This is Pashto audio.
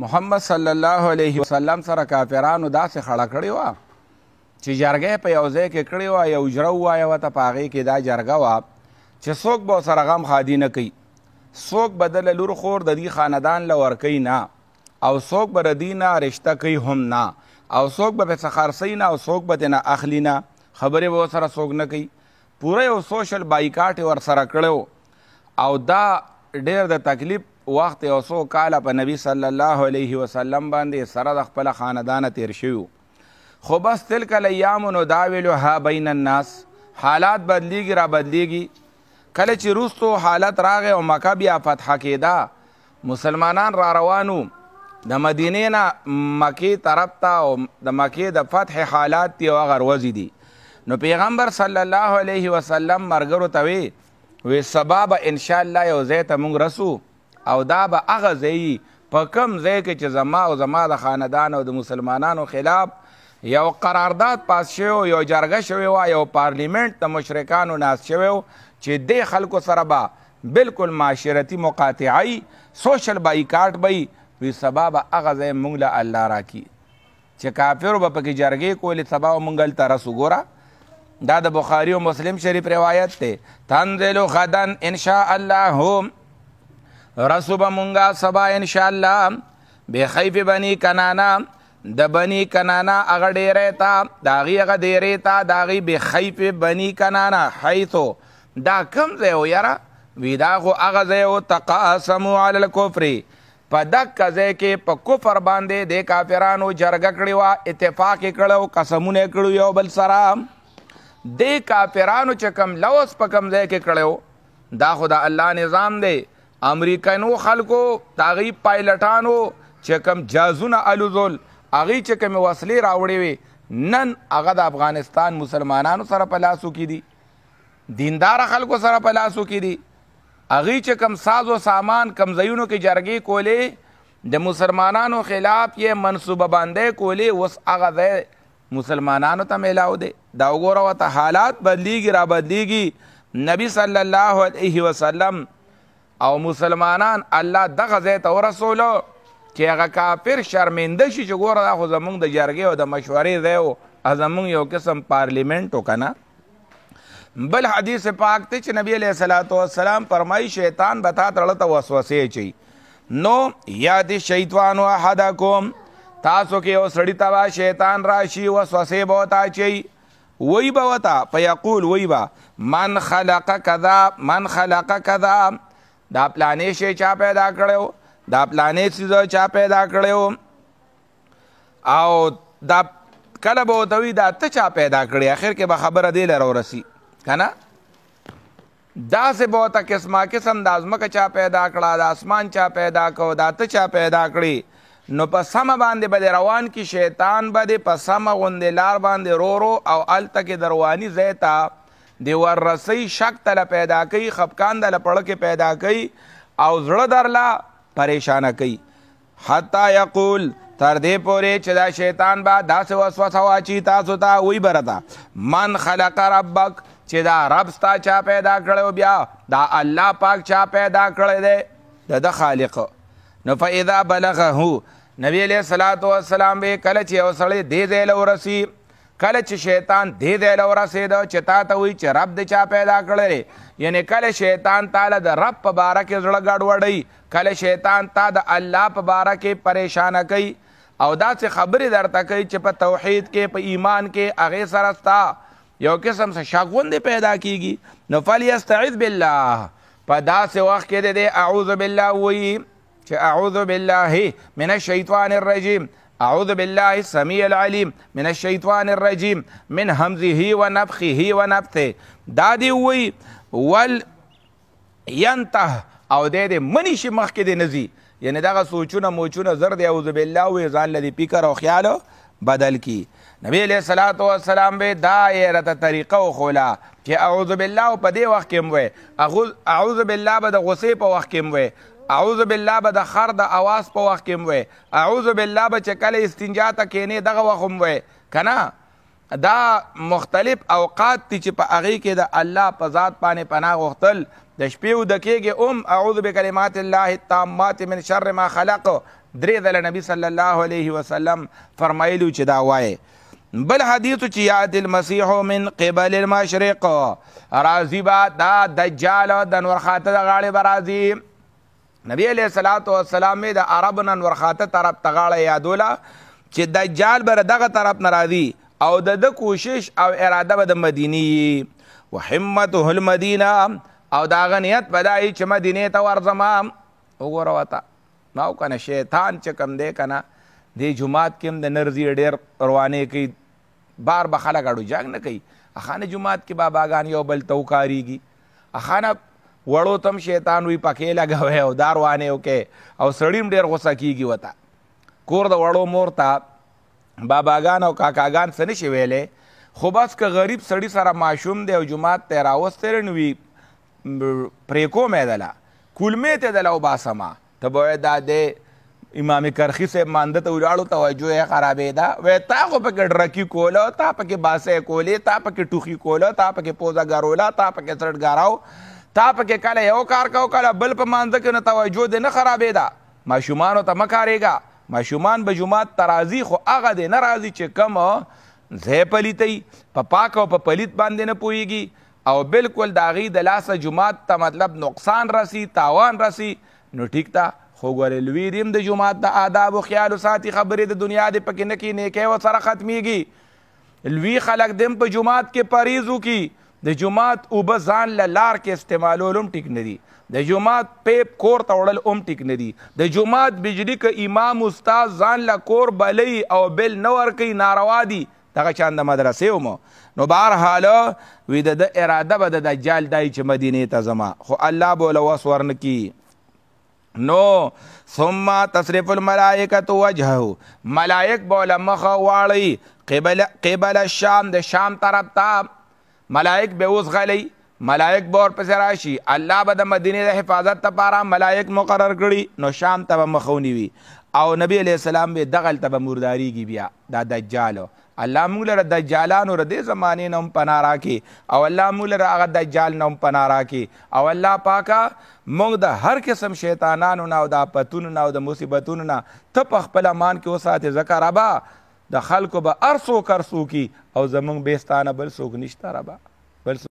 محمد صلی الله علیه وسلم سره کافرانو داسې خړه کړې وه چې جرګې په یو ځای کې کړې وه یو جره ووایه ورته په هغې کې دا جرګه وه چې څوک به سره غم ښادي نه کوي څوک به دله لور خور د دې خاندان له ورکوي نه او څوک به ردی نه رشته کوي هم نه او څوک به پسه خرڅوي نه او څوک به ترنه اخلي نه خبرې به ورسره څوک نه کوي پوره یو سوشل بایکاټ یې ورسره کړی او دا ډېر د تکلیف وخت یو څو کاله په نبی صلی الله علیه وسلم باندې سره د خپل خاندان تیر شوی خو بس تلک الیام نو داویلها بین الناس حالات بدلیږي را بدلیږي کله چې روستو حالت راغې او مکه بیا فتح کېدا مسلمانان را روانو د مدینې نه مکې طرف ته او د مکې د فتح حالات تی او غروزی دي نو پیغمبر صلی الله علیه وسلم مرګرو ته وی وی سبب ان شاء الله یو ځای ته مونږ رسو او دا به هغه ځای په کم ځای کې چې زما او زما د خاندان او د مسلمانانو خلاف یو قرارداد پاس شوی یو جرګه شوی وه یو پارلیمنت د مشرکانو ناس شوی چې دې خلکو سره به بالکل معاشرتي مقاطعی سوشل بایکاټ به وي سبا به هغه ځای موږ له الله راکي چې کافرو به پکې جرګې کولې سبا موږ هلته رسو ګوره دا د بخاري او مسلم شریف روایت دی تنزل غدا ان شاء الله رسو به مونږه سبا ان شاء الله به خیف بنی کنانا د بنی کنانا اغه ډیره تا داغي اغه ډیره تا داغي به خیف بنی کنانا حیثو دا کم ځای و یاره ودا خو اغه ځای او تقاسمو علی الکفر په دک ځای کې په کفر باندې د کافرانو جرګه کړی و اتفاق کړو قسمونه کړو یو بل سره د کافرانو چې کم لوس په کم ځای کې کړو دا خو د الله نظام دی امریکایانو خلکو تاغي پایلټانو چې کم جازونه الوزول اغي چې کم وسلې راوړې وي نن هغه د افغانستان مسلمانانو سره په لاسو کې دي دیندار خلکو سره په لاسو کې دي اغي چې کم ساز او سامان کم زیونو کې جرګې کولې د مسلمانانو خلاف یې منسوبه باندې کولې وس هغه ځای مسلمانانو ته میلاو دی دا وګوره وته حالات بدلیږي را بدلیږي نبی صلی الله علیه وسلم او مسلمانان الله دغه ځای ته ورسولو چې هغه کافر شرمنده شي چې ګوره دا خو زمونږ د جرګې او د مشورې ځای و زمونږ یو قسم پارلیمنټ و که بل حدیث پاک دی چې نبی علیه صلات وسلام فرمایي شیطان به تا تړه ته وسوسې اچوي نو یاد شیطانو احدکم تاسو کې یو سړي ته به شیطان راشي وسوسې به ورته اچوي وی به ورته په یقول وی به من خلق کذا من خلق کذا دا پلانې شی چا پیدا کړو دا پلانې سیزه چا پیدا کړو او دا کله به وتوي دا ته چا پیدا کړی اخر کې به خبره دی لره ورسی کنه دا سه بہت قسمه قسم د ازمکه چا پیدا کړه د اسمان چا پیدا کو دا ته چا پیدا کړی نو په سم باندې بده روان کی شیطان بده په سم غوندې لار باندې رو رو او ال تک دروانی زیتا دی ورسی شک تل پیدا کوي خفقان د لپړکه پیدا کوي او زړه درلا پریشان کوي حتا یقول تر دې پورې چې دا شیطان با داس وسوسه واچي تاسو ته وی برتا من خلق ربک چې دا رب ستا چا پیدا کړو بیا دا الله پاک چا پیدا کړی دی د خالق نو فاذا بلغه نبی علیہ الصلوۃ والسلام به کله چې اوسړي دې دې لورسی کله چې شیطان دې دې لور سید چې تا ته وی چې رب دې چا پیدا کړل یعنی کله شیطان تعالی د رب په باره کې زړه ګډ وړي کله شیطان تا د الله په باره کې پریشان کوي او دا څه خبره درته کوي چې په توحید کې په ایمان کې هغه سره ستا یو قسم څه شاګوندې پیدا کیږي نو فلیستعذ بالله په داسې وخت کې دې اعوذ بالله وی چې اعوذ بالله من الشیطان الرجیم أعوذ بالله السميع العليم من الشیطان الرجیم من همزه و نفخه و نفثه دا دی وی ول ینته او د دې منی شي مخکې دی نزي یعنی دغه سوچونه موچونه زر دی اعوذ بالله وی ځان لدی فکر او خیال بدل کی نبی علیہ الصلات والسلام به دایره طریقه او خولا چې اعوذ بالله په دې وخت کې مو اعوذ بالله به د غصې په وخت کې مو اعوذ بالله به د خر د اواز په وخت کې وې اعوذ بالله به چې کله استنجا ته کینې دغه وخت وې کنه دا مختلف اوقات تی چې په هغه کې د الله په ذات باندې پناه غوښتل د شپې او د کېږي ام اعوذ بکلمات الله التامات من شر ما خلق درې ځله نبی صلی الله علیه وسلم فرمایلی چې دا وایي بل حدیث چې یاد المسیح من قبل المشرق راضی با دا دجال د نور خاطر غاړي برازي نبی علیہ الصلات والسلام د عرب نن ورخاته طرف تغاړه یادولا چې دجال بر دغه طرف ناراضي او د د کوشش او اراده به د مدینی وحمته المدینه او دا غنیت بدای چې مدینه ته ورځم وګوره وتا ما کنه شیطان چې کم دی کنه د جمعات کې هم د نرزي ډیر روانه کوي بار به خلک اړو جاګ نه کوي اخانه جمعات کې باباګان یو بل توکاریږي اخانه وړو تم شیطان وی پکې لګوي او داروانه وکي او سړیم ډیر غوسه کیږي وتا کور د وړو مور ته باباګان او کاکاګان سني شي ویلې خو بس که غریب سړی سره ماشوم دی او جماعت ته راوستر نوی پریکو مې دلا کلمې ته دلا او باسما ته به دادې امام کرخی سے مانده ته ولاړو توجه یې خرابې ده وې تا خو پکې ډرکی کوله تا پکې باسه کولې تا پکې ټوخي کوله تا پکې پوزا غارولا تا پکې سرټ غاراو تا پکې کله یو کار کو کله بل په مانځ کې نه توجه دې نه خرابې ده ماشومان ته مکارېګا ماشومان به جمعات ترازی خو هغه دې ناراضي چې کم زه پلیتي په پاک او په پلیت باندې نه پويږي او بالکل داغي د لاسه جمعات ته مطلب نقصان رسی تاوان رسی نو ټیک تا خو ګورې لوی دیم د جمعات د آداب او خیال او ساتي خبرې د دنیا د پکې نه کې نیکه و سره ختميږي لوی خلک دیم په جمعات کې پریزو کی د جمعات اوبه ځان له لار کې استعمالول هم ټیک نه دي د جمعات پیپ کور ته وړل هم ټیک نه دي د جمعات بجلی که امام استاد ځان له کور بلی او بل نه ورکوي ناروا دي دغه شان د مدرسې هم نو بهرحاله وي د ده اراده به د دجال دای چې مدینې ته ځما خو الله به له وس ورنکي نو ثم تصرف الملائکه وجهه ملائک به له مخه واړي قبل قبل الشام د شام طرف ته ملائک به اوس غلی ملائک به ورپسې راشي الله به د مدینه د حفاظت لپاره ملائک مقرر کړي نو شام ته به مخونی وي او نبی علیہ السلام به دغل ته به مرداریږي بیا دا دجالو الله موږ لره دجالانو ردی زمانه نوم پناه راکي او الله موږ لره هغه دجال نوم پناه راکي او الله پاکا موږ د هر قسم شیطانانو نه او د پتون نه او د مصیبتونو نه ته په خپل امان کې وساته ذکر ابا د خلکو به ارسو کرسو کی او زمونږ بهستانه بل څوک نشته ربا بل